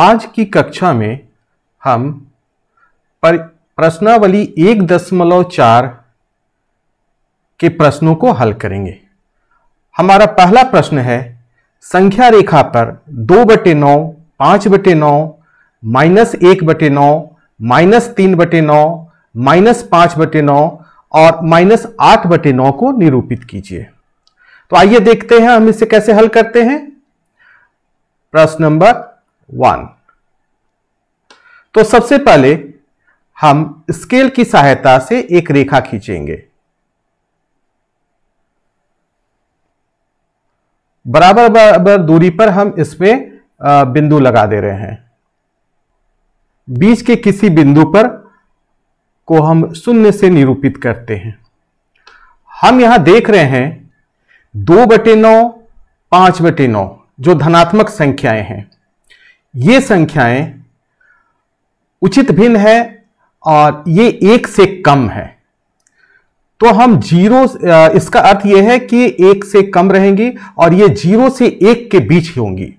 आज की कक्षा में हम पर प्रश्नावली एक दशमलव चार के प्रश्नों को हल करेंगे हमारा पहला प्रश्न है संख्या रेखा पर दो बटे नौ पांच बटे नौ माइनस एक बटे नौ माइनस तीन बटे नौ माइनस पांच बटे नौ और माइनस आठ बटे नौ को निरूपित कीजिए तो आइए देखते हैं हम इसे कैसे हल करते हैं प्रश्न नंबर वन तो सबसे पहले हम स्केल की सहायता से एक रेखा खींचेंगे बराबर बराबर दूरी पर हम इसमें बिंदु लगा दे रहे हैं बीच के किसी बिंदु पर को हम शून्य से निरूपित करते हैं हम यहां देख रहे हैं दो बटे नौ पांच बटे नौ जो धनात्मक संख्याएं हैं ये संख्याएं उचित भिन्न है और ये एक से कम है तो हम जीरो इसका अर्थ यह है कि एक से कम रहेंगी और ये जीरो से एक के बीच ही होंगी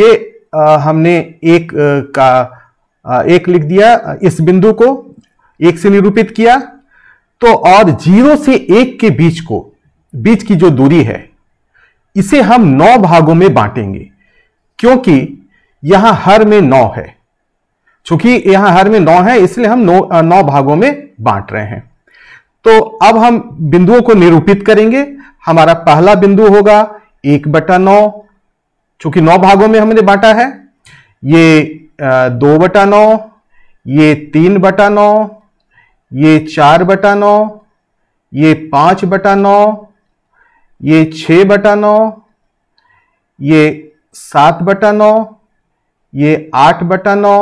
ये हमने एक का एक लिख दिया इस बिंदु को एक से निरूपित किया तो और जीरो से एक के बीच को बीच की जो दूरी है इसे हम नौ भागों में बांटेंगे क्योंकि यहां हर में नौ है चूंकि यहां हर में नौ है इसलिए हम नौ नौ भागों में बांट रहे हैं तो अब हम बिंदुओं को निरूपित करेंगे हमारा पहला बिंदु होगा एक बटा नौ चूंकि नौ भागों में हमने बांटा है ये दो बटा नौ ये तीन बटा नौ ये चार बटा नौ ये पांच बटा नौ ये छ बटा नौ ये सात बटा नौ ये आठ बटा नौ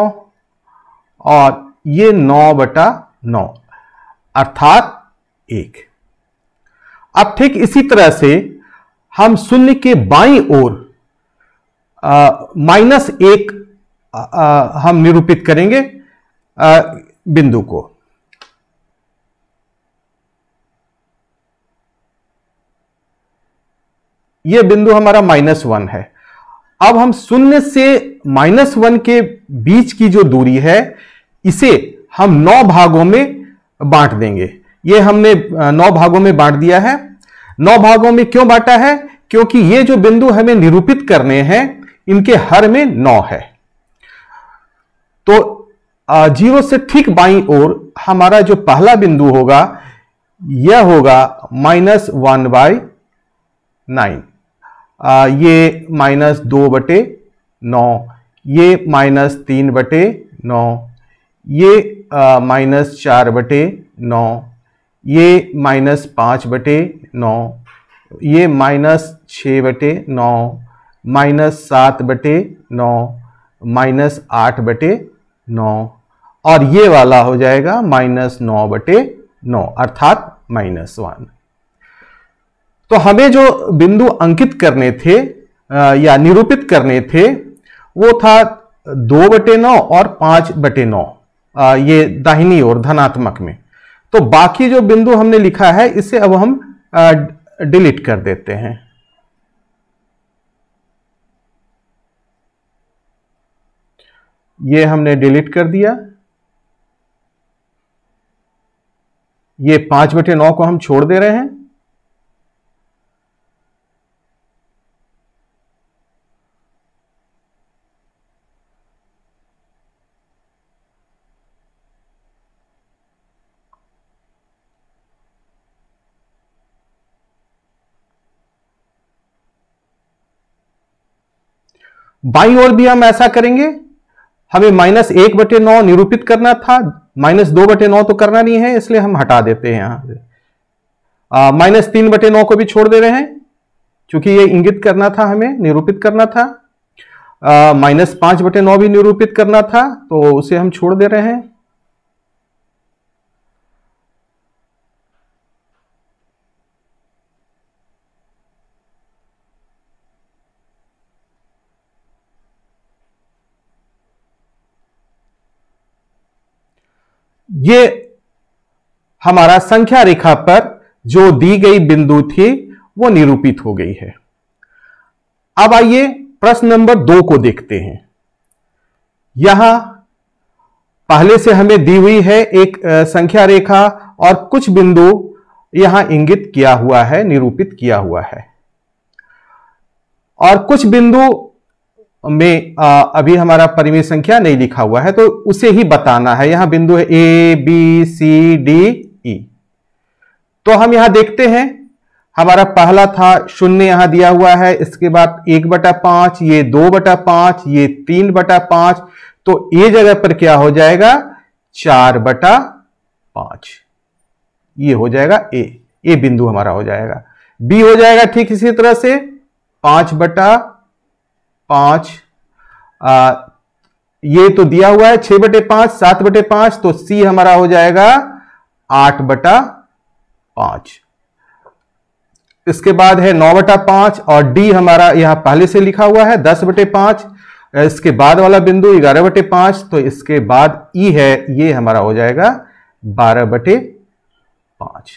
और ये नौ बटा नौ अर्थात एक अब ठीक इसी तरह से हम शून्य के बाई ओर माइनस एक आ, आ, हम निरूपित करेंगे आ, बिंदु को ये बिंदु हमारा माइनस वन है अब हम शून्य से माइनस वन के बीच की जो दूरी है इसे हम नौ भागों में बांट देंगे ये हमने नौ भागों में बांट दिया है नौ भागों में क्यों बांटा है क्योंकि ये जो बिंदु हमें निरूपित करने हैं इनके हर में नौ है तो जीरो से ठीक बाई और हमारा जो पहला बिंदु होगा यह होगा माइनस वन बाई नाइन आ, ये माइनस दो बटे नौ ये माइनस तीन बटे नौ ये माइनस चार बटे नौ ये माइनस पाँच बटे नौ ये माइनस छः बटे नौ माइनस सात बटे नौ माइनस आठ बटे नौ और ये वाला हो जाएगा माइनस नौ बटे नौ अर्थात माइनस वन तो हमें जो बिंदु अंकित करने थे या निरूपित करने थे वो था दो बटे नौ और पांच बटे नौ ये दाहिनी और धनात्मक में तो बाकी जो बिंदु हमने लिखा है इसे अब हम डिलीट कर देते हैं ये हमने डिलीट कर दिया ये पांच बटे नौ को हम छोड़ दे रहे हैं बाई और भी हम ऐसा करेंगे हमें माइनस एक बटे नौ निरूपित करना था माइनस दो बटे नौ तो करना नहीं है इसलिए हम हटा देते हैं यहां से माइनस तीन बटे नौ को भी छोड़ दे रहे हैं क्योंकि ये इंगित करना था हमें निरूपित करना था माइनस पांच बटे नौ भी निरूपित करना था तो उसे हम छोड़ दे रहे हैं ये हमारा संख्या रेखा पर जो दी गई बिंदु थी वो निरूपित हो गई है अब आइए प्रश्न नंबर दो को देखते हैं यहां पहले से हमें दी हुई है एक संख्या रेखा और कुछ बिंदु यहां इंगित किया हुआ है निरूपित किया हुआ है और कुछ बिंदु में अभी हमारा परिमेय संख्या नहीं लिखा हुआ है तो उसे ही बताना है यहां बिंदु है A B C D E तो हम यहां देखते हैं हमारा पहला था शून्य यहां दिया हुआ है इसके बाद एक बटा पांच ये दो बटा पांच ये तीन बटा पांच तो ये जगह पर क्या हो जाएगा चार बटा पांच ये हो जाएगा ए ये बिंदु हमारा हो जाएगा बी हो जाएगा ठीक इसी तरह से पांच बटा पांच ये तो दिया हुआ है छह बटे पांच सात बटे पांच तो सी हमारा हो जाएगा आठ बटा पांच इसके बाद है नौ बटा पांच और डी हमारा यहां पहले से लिखा हुआ है दस बटे पांच इसके बाद वाला बिंदु ग्यारह बटे पांच तो इसके बाद ई है ये हमारा हो जाएगा बारह बटे पांच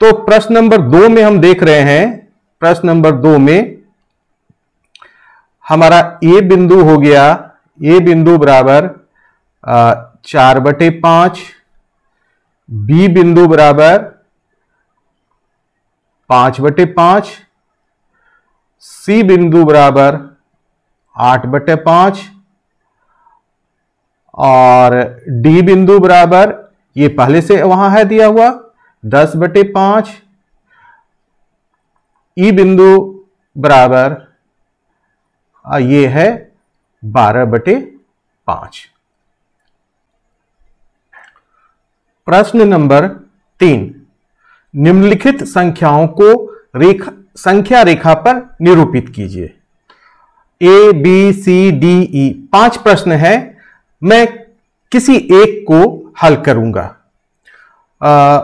तो प्रश्न नंबर दो में हम देख रहे हैं प्रश्न नंबर दो में हमारा ए बिंदु हो गया ए बिंदु बराबर चार बटे पांच बी बिंदु बराबर पांच बटे पांच सी बिंदु बराबर आठ बटे पांच और डी बिंदु बराबर ये पहले से वहां है दिया हुआ दस बटे पांच ई बिंदु बराबर ये है बारह बटे पांच प्रश्न नंबर तीन निम्नलिखित संख्याओं को रेखा संख्या रेखा पर निरूपित कीजिए A B C D E पांच प्रश्न है मैं किसी एक को हल करूंगा आ,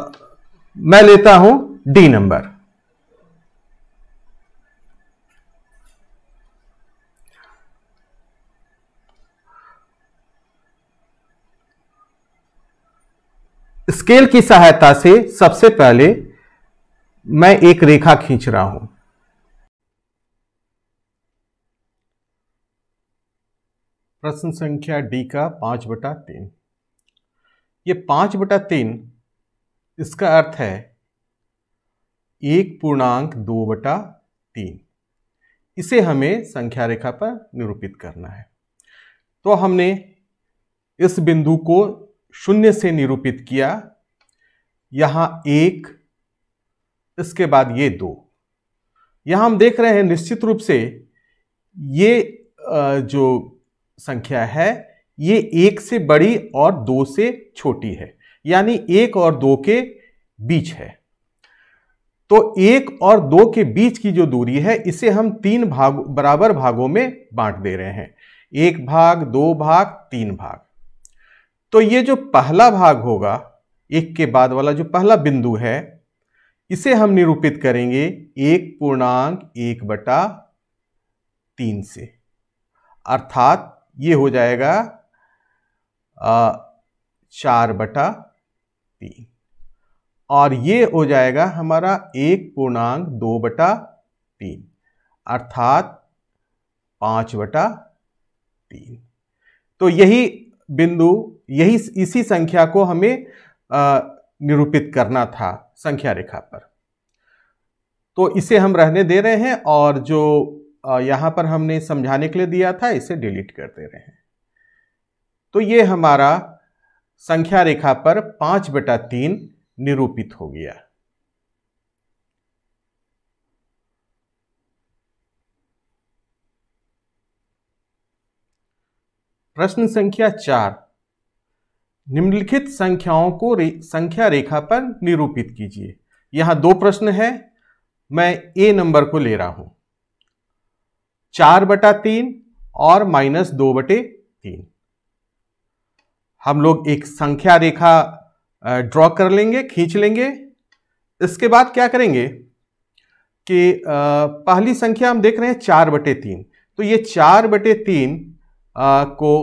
मैं लेता हूं डी नंबर स्केल की सहायता से सबसे पहले मैं एक रेखा खींच रहा हूं प्रश्न संख्या डी का पांच बटा तीन ये पांच बटा तीन इसका अर्थ है एक पूर्णांक दो बटा तीन इसे हमें संख्या रेखा पर निरूपित करना है तो हमने इस बिंदु को शून्य से निरूपित किया यहां एक इसके बाद ये दो यहां हम देख रहे हैं निश्चित रूप से ये जो संख्या है ये एक से बड़ी और दो से छोटी है यानी एक और दो के बीच है तो एक और दो के बीच की जो दूरी है इसे हम तीन भाग बराबर भागों में बांट दे रहे हैं एक भाग दो भाग तीन भाग तो ये जो पहला भाग होगा एक के बाद वाला जो पहला बिंदु है इसे हम निरूपित करेंगे एक पूर्णांक एक बटा तीन से अर्थात ये हो जाएगा आ, चार बटा तीन और ये हो जाएगा हमारा एक पूर्णांक दो बटा तीन अर्थात पांच बटा तीन तो यही बिंदु यही इसी संख्या को हमें निरूपित करना था संख्या रेखा पर तो इसे हम रहने दे रहे हैं और जो यहां पर हमने समझाने के लिए दिया था इसे डिलीट कर दे रहे हैं तो ये हमारा संख्या रेखा पर पांच बटा तीन निरूपित हो गया प्रश्न संख्या चार निम्नलिखित संख्याओं को रे, संख्या रेखा पर निरूपित कीजिए यहाँ दो प्रश्न है मैं ए नंबर को ले रहा हूँ चार बटा तीन और माइनस दो बटे तीन हम लोग एक संख्या रेखा ड्रॉ कर लेंगे खींच लेंगे इसके बाद क्या करेंगे कि पहली संख्या हम देख रहे हैं चार बटे तीन तो ये चार बटे तीन को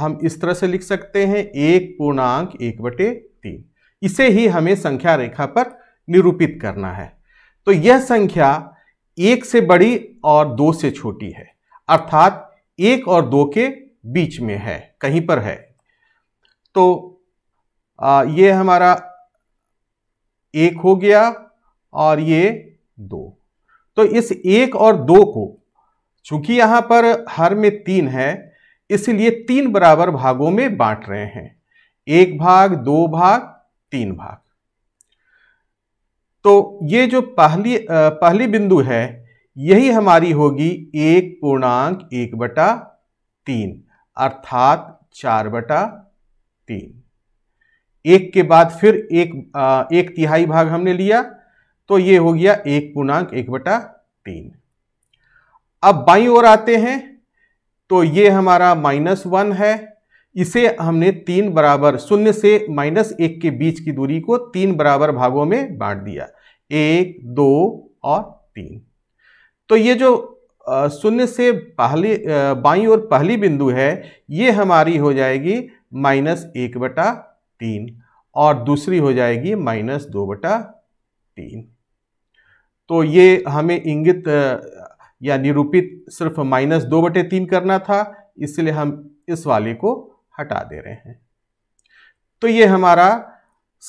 हम इस तरह से लिख सकते हैं एक पूर्णांक एक बटे तीन इसे ही हमें संख्या रेखा पर निरूपित करना है तो यह संख्या एक से बड़ी और दो से छोटी है अर्थात एक और दो के बीच में है कहीं पर है तो आ, ये हमारा एक हो गया और ये दो तो इस एक और दो को चूंकि यहां पर हर में तीन है इसलिए तीन बराबर भागों में बांट रहे हैं एक भाग दो भाग तीन भाग तो ये जो पहली पहली बिंदु है यही हमारी होगी एक पूर्णांक एक बटा तीन अर्थात चार बटा तीन एक के बाद फिर एक एक तिहाई भाग हमने लिया तो ये हो गया एक पूर्णांक एक बटा तीन अब बाई ओर आते हैं तो ये हमारा माइनस वन है इसे हमने तीन बराबर शून्य से माइनस एक के बीच की दूरी को तीन बराबर भागों में बांट दिया एक दो और तीन तो ये जो शून्य से पहली बाई और पहली बिंदु है ये हमारी हो जाएगी माइनस एक बटा तीन और दूसरी हो जाएगी माइनस दो बटा तीन तो ये हमें इंगित या निरूपित सिर्फ माइनस दो बटे तीन करना था इसलिए हम इस वाले को हटा दे रहे हैं तो ये हमारा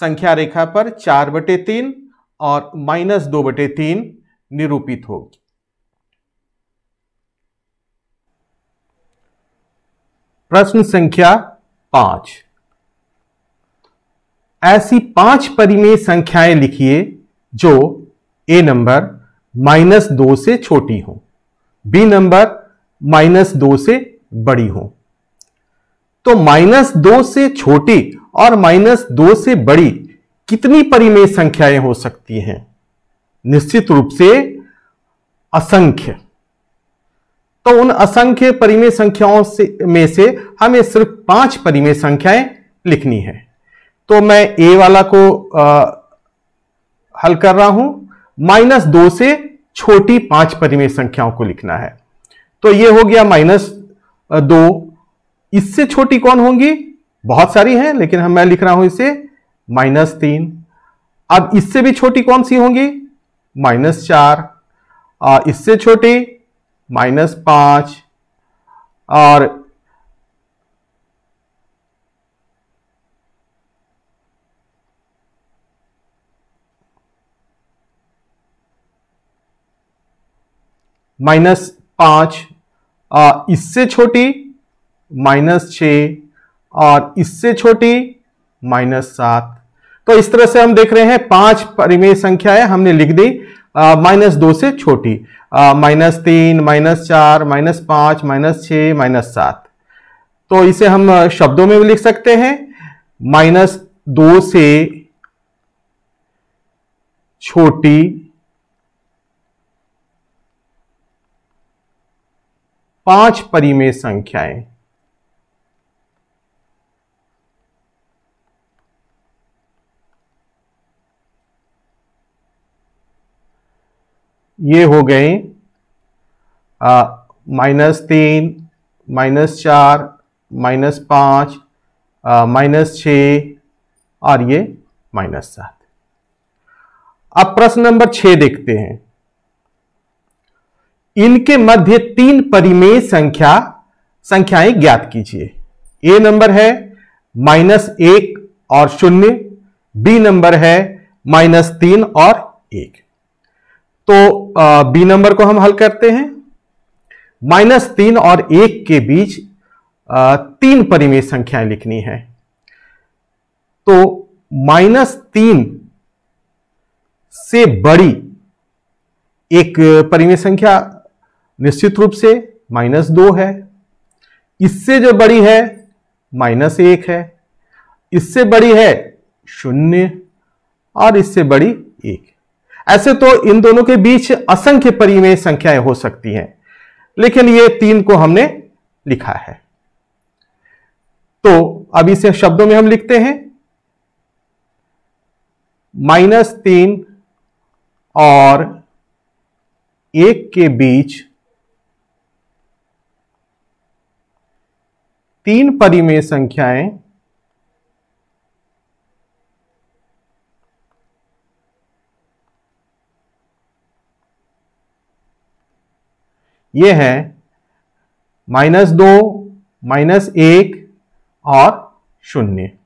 संख्या रेखा पर चार बटे तीन और माइनस दो बटे तीन निरूपित होगी प्रश्न संख्या पांच ऐसी पांच परिमेय संख्याएं लिखिए जो ए नंबर माइनस दो से छोटी हों बी नंबर माइनस दो से बड़ी हो तो माइनस दो से छोटी और माइनस दो से बड़ी कितनी परिमेय संख्याएं हो सकती हैं निश्चित रूप से असंख्य तो उन असंख्य परिमेय संख्याओं से में से हमें सिर्फ पांच परिमेय संख्याएं लिखनी है तो मैं ए वाला को आ, हल कर रहा हूं माइनस दो से छोटी पांच परिमेय संख्याओं को लिखना है तो ये हो गया माइनस दो इससे छोटी कौन होंगी बहुत सारी हैं लेकिन हम मैं लिख रहा हूं इसे माइनस तीन अब इससे भी छोटी कौन सी होंगी माइनस चार इससे छोटी माइनस पांच और माइनस पांच इससे छोटी माइनस छ और इससे छोटी माइनस सात तो इस तरह से हम देख रहे हैं पांच परिमेय संख्या है हमने लिख दी माइनस दो से छोटी माइनस तीन माइनस चार माइनस पांच माइनस छ माइनस सात तो इसे हम शब्दों में भी लिख सकते हैं माइनस दो से छोटी पांच परिमेय संख्याएं ये हो गए माइनस तीन माइनस चार माइनस पांच माइनस छ और ये माइनस सात अब प्रश्न नंबर छ देखते हैं इनके मध्य तीन परिमेय संख्या संख्याएं ज्ञात कीजिए ए नंबर है माइनस एक और शून्य बी नंबर है माइनस तीन और एक तो बी नंबर को हम हल करते हैं माइनस तीन और एक के बीच आ, तीन परिमेय संख्याएं लिखनी है तो माइनस तीन से बड़ी एक परिमेय संख्या निश्चित रूप से माइनस दो है इससे जो बड़ी है माइनस एक है इससे बड़ी है शून्य और इससे बड़ी एक ऐसे तो इन दोनों के बीच असंख्य परिमेय संख्याएं हो सकती हैं लेकिन ये तीन को हमने लिखा है तो अब इसे शब्दों में हम लिखते हैं माइनस तीन और एक के बीच तीन परिमेय संख्याएं ये है माइनस दो माइनस एक और शून्य